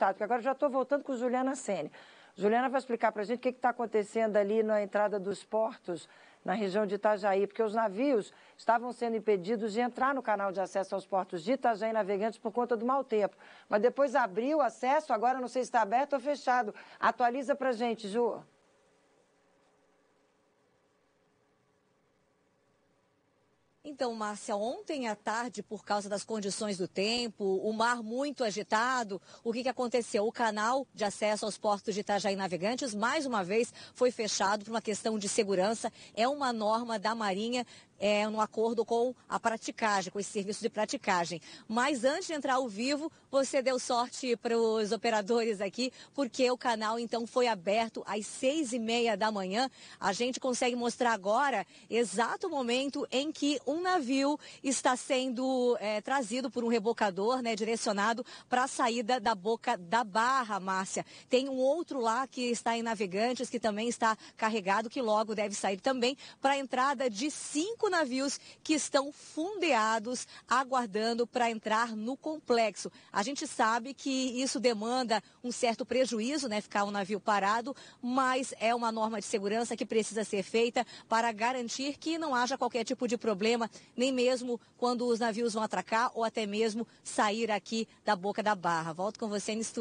deputado, que agora já estou voltando com Juliana Sene. Juliana vai explicar para a gente o que está acontecendo ali na entrada dos portos, na região de Itajaí, porque os navios estavam sendo impedidos de entrar no canal de acesso aos portos de Itajaí Navegantes por conta do mau tempo. Mas depois abriu o acesso, agora não sei se está aberto ou fechado. Atualiza para a gente, Ju. Então, Márcia, ontem à tarde, por causa das condições do tempo, o mar muito agitado, o que, que aconteceu? O canal de acesso aos portos de Itajaí Navegantes, mais uma vez, foi fechado por uma questão de segurança. É uma norma da Marinha é, no acordo com a praticagem, com esse serviço de praticagem. Mas antes de entrar ao vivo, você deu sorte para os operadores aqui, porque o canal então foi aberto às seis e meia da manhã. A gente consegue mostrar agora exato o momento em que um navio está sendo é, trazido por um rebocador, né, direcionado para a saída da boca da barra, Márcia. Tem um outro lá que está em navegantes, que também está carregado, que logo deve sair também para a entrada de cinco navios que estão fundeados, aguardando para entrar no complexo. A gente sabe que isso demanda um certo prejuízo, né? Ficar um navio parado, mas é uma norma de segurança que precisa ser feita para garantir que não haja qualquer tipo de problema, nem mesmo quando os navios vão atracar ou até mesmo sair aqui da boca da barra. Volto com você no estúdio.